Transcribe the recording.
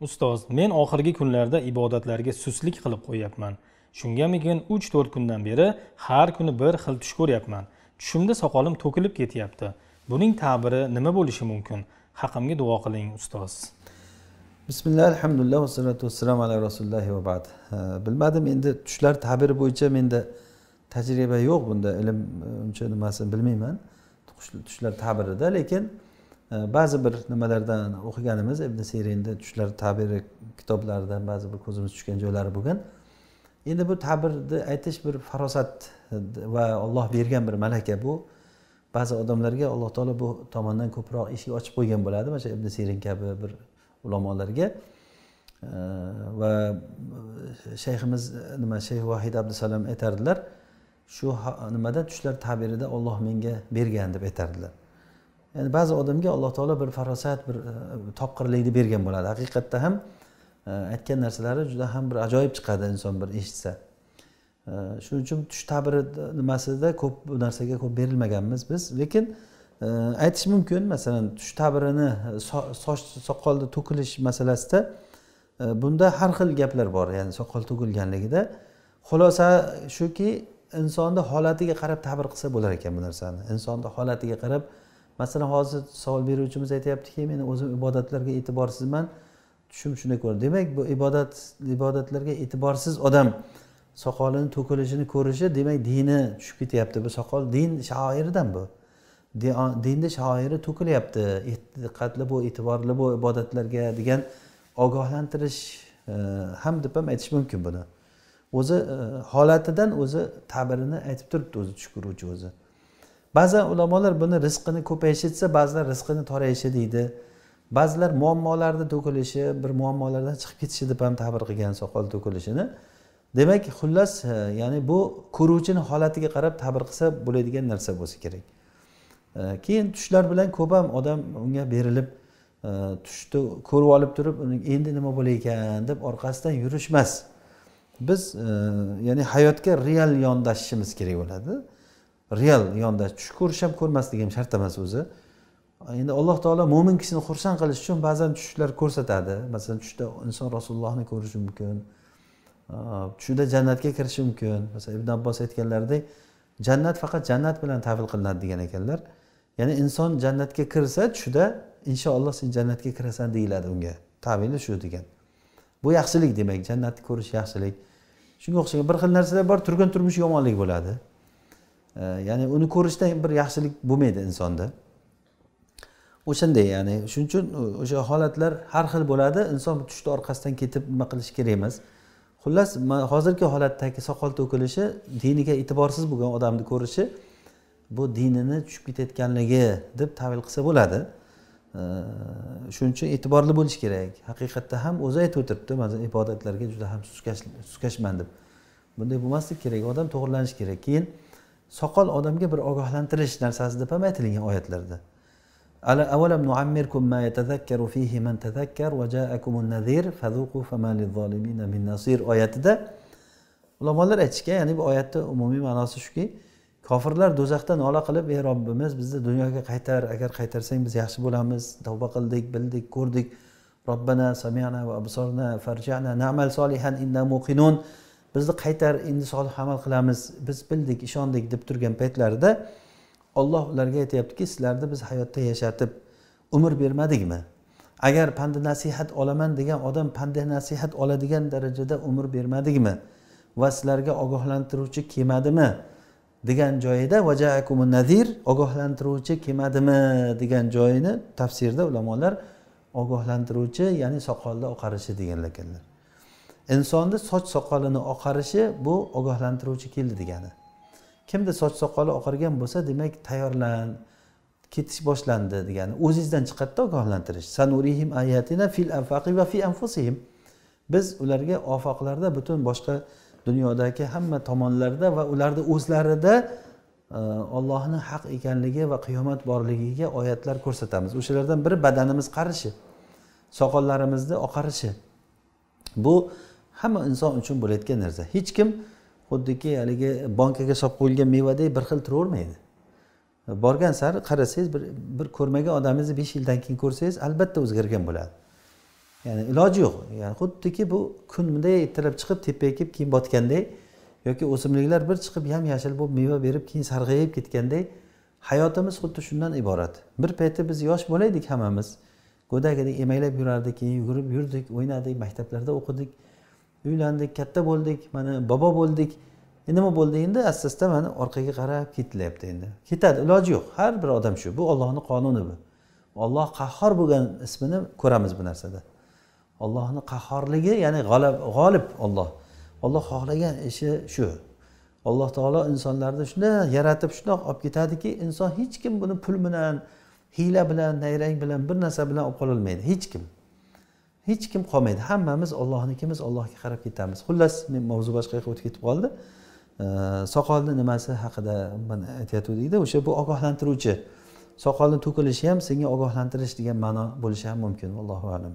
ustoz men oxirgi kunlarda ibodatlarga suslik qilib qo'yyapman shungamikin uch to'rt kundan beri har kuni bir xil tush ko'ryapman tushimda soqolim to'kilib ketyapti buning ta'biri nima bo'lishi mumkin haqimga duo qiling ustoz bismillah alhamdulillah vassalatu vassalam ala rasulillahi va bad bilmadim endi tushlar ta'biri bo'yicha menda tajriba yo'q bunda ilm e, uncha nimasini bilmayman tushlar ta'birida lekin ba'zi bir nimalardan o'qiganimiz ibn serinni tushlar tabiri kitoblaridan ba'zi bir ko'zimiz tushgan joylari bo'lgan endi bu tabirni aytish bir farosat va olloh bergan bir malaka bu ba'zi odamlarga alloh taolo bu tomondan ko'proq eshik ochib qo'ygan bo'ladi mana shu ibn sirin kabi bir ulamolarga va e, shayximiz e, nima shayx vahid abdusalom aytardilar shu nimada tushlar tabirida olloh menga bergan deb aytardilar ya'ni ba'zi odamga alloh taolo bir farosat bir e, topqirlikni bergan bo'ladi haqiqatda ham e, aytgan narsalari juda ham bir ajoyib chiqadi inson bir eshitsa e, shuning uchun tush tabiri nimasida ko'p bu narsaga ko'p berilmaganmiz biz lekin aytish mumkin masalan tush tabirini soch soqolni to'kilish masalasida bunda har xil gaplar bor ya'ni soqol to'kilganligida xulosa shuki insonni holatiga qarab tabir qilsa bo'lar ekan bu narsani insonni holatiga qarab masalan hozir savol beruvchimiz aytyaptiki men o'zim ibodatlarga e'tiborsizman tushim shunday ko'rdi demak bu ibodat ibodatlarga e'tiborsiz odam soqolini to'kilishini ko'rishi demak dini tushib ketyapti bu soqol din shoiridan bu dinni shoiri to'kilyapti diqqatli bo'l e'tiborli bo'l ibodatlarga degan ogohlantirish e, ham deb ham aytish mumkin buni o'zi e, holatidan o'zi ta'birini aytib turibdi o'zi tush ko'ruvchi o'zi ba'zan ulamolar buni rizqini ko'payishi desa ba'zilar rizqini torayishi deydi ba'zilar muammolarni to'kilishi bir muammolardan chiqib ketishi deb ham ta'bir qilgan soqol to'kilishini demak xullas e, ya'ni bu ko'ruvchini holatiga qarab ta'bir qilsa bo'ladigan narsa bo'lsa kerak e, keyin tushlar bilan ko'p ham odam unga berilib e, tushni ko'rib olib turib endi nima bo'lar deb orqasidan yurishmas biz ya'ni hayotga real yondashishimiz kerak bo'ladi real yonda tush ko'rish ham ko'rmaslik ham shart emas o'zi endi alloh taolo mo'min kishini xursand qilish uchun ba'zan tushlar ko'rsatadi masalan tushda inson rasulullohni ko'rishi mumkin tushida jannatga kirishi mumkin masalan ibn abbos aytganlaridek jannat faqat jannat bilan tavil qilinadi degan ekanlar ya'ni inson jannatga kirsa tushida inshaalloh sen jannatga kirasan deyiladi unga tavili shu degan bu yaxshilik demak jannatni ko'rish yaxshilik shunga o'xshagan bir xil narsalar bor turgan turmushi yomonlik bo'ladi ya'ni uni ko'rishdan bir yaxshilik bo'lmaydi insonda o'shanday ya'ni shuning uchun o'sha holatlar har xil bo'ladi inson tushni orqasidan ketib nima qilish kerak emas xullas hozirgi holatdagi soqol to'kilishi diniga e'tiborsiz bo'lgan odamni ko'rishi bu dinini tushib ketayotganligi deb tavil qilsa bo'ladi shuning uchun e'tiborli bo'lish kerak haqiqatda ham o'zi aytib o'tiribdi man ibodatlarga juda ham suskashman deb bunday bo'lmasligi kerak odam to'g'irlanishi kerak keyin soqol odamga bir ogohlantirish narsasi deb ham aytilgan oyatlarda oyatida ulamolar aytishgan ya'ni bu oyatni umumiy ma'nosi shuki kofirlar do'zaxda nola qilib ey robbimiz bizni dunyoga qaytar agar qaytarsang biz yaxshi bo'lamiz tavba qildik bildik ko'rdik robbana samiana va absorna farjana namal solihan inna muqinun bizni qaytar endi solih amal qilamiz biz bildik ishondik deb turgan paytlarida olloh ularga aytyaptiki sizlarni biz hayotda yashatib umr bermadikmi agar panda nasihat olaman degan odam panda nasihat oladigan darajada umr bermadikmi va sizlarga ogohlantiruvchi kelmadimi degan joyida vajaakumu nadir ogohlantiruvchi kelmadimi degan joyini tafsirda ulamolar ogohlantiruvchi ya'ni soqolni oqarishi deganlar ekanlar insonni soch soqolini oqarishi bu ogohlantiruvchi keldi degani kimda soch soqoli oqargan bo'lsa demak tayyorlan ketish boshlandi degani o'zingizdan chiqadida ogohlantirish sanurihim ayatina fil afaqi va fi anfusihim biz ularga ofoqlarda butun boshqa dunyodagi hamma tomonlarda va ularni o'zlarida ollohni e, haq ekanligi va qiyomat borligiga oyatlar ko'rsatamiz o'shalardan biri badanimiz qarishi soqollarimizni oqarishi bu hamma inson uchun bo'layotgan narsa hech kim xuddiki haligi bankaga solib qo'yilgan mevadek bir xil turavermaydi borgan sari qarasangiz bir bir ko'rmagan odamingizni besh yildan keyin ko'rsangiz albatta o'zgargan bo'ladi ya'ni iloji yo'q ya'ni xuddiki bu kun bunday tirib chiqib tepaga kelib keyin botganday yoki o'simliklar bir chiqib yam yashil bo'lib meva berib keyin sarg'ayib ketganday hayotimiz xuddi shundan iborat bir paytda biz yosh bo'laydik hammamiz edik emaklab yurardik keyin yugurib yurdik o'ynadik maktablarda o'qidik uylandik katta bo'ldik mana bobo bo'ldik e, nima bo'ldi endi asta asta mana orqaga qarab ketilyapti endi ketadi iloji yo'q har bir odam shu bu ollohni qonuni bu olloh qahhor bo'lgan ismini ko'ramiz bu narsada ollohni qahhorligi ya'ni g'olib g'olib olloh olloh xohlagan ishi shu alloh taolo insonlarni shunday yaratib shundoq olib ketadiki inson hech kim buni pul bilan hiyla bilan nayrang bilan bir narsa bilan olib qololmaydi hech kim hech kim qolmaydi hammamiz ollohnikimiz ollohga qarab ketamiz xullas men mavzu boshqa yoqqa o'tib ketib qoldi soqolni nimasi haqida aytayotgandikda o'sha bu ogohlantiruvchi soqolni to'kilishi ham senga ogohlantirish degan ma'no bo'lishi ham mumkin allohu alam